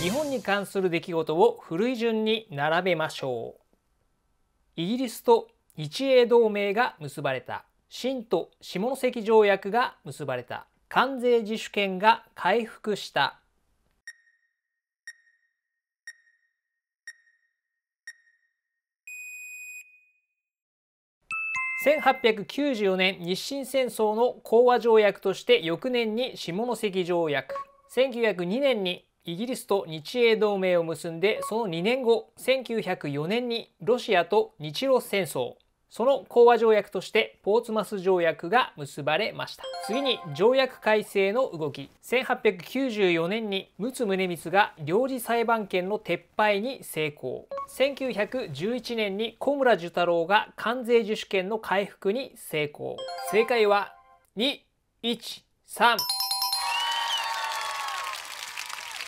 日本に関する出来事を古い順に並べましょうイギリスと日英同盟が結ばれた新と下関条約が結ばれた関税自主権が回復した1894年日清戦争の講和条約として翌年に下関条約1902年にイギリスと日英同盟を結んでその2年後1904年にロシアと日露戦争その講和条約としてポーツマス条約が結ばれました次に条約改正の動き1894年に陸奥宗光が領事裁判権の撤廃に成功1911年に小村寿太郎が関税自主権の回復に成功正解は213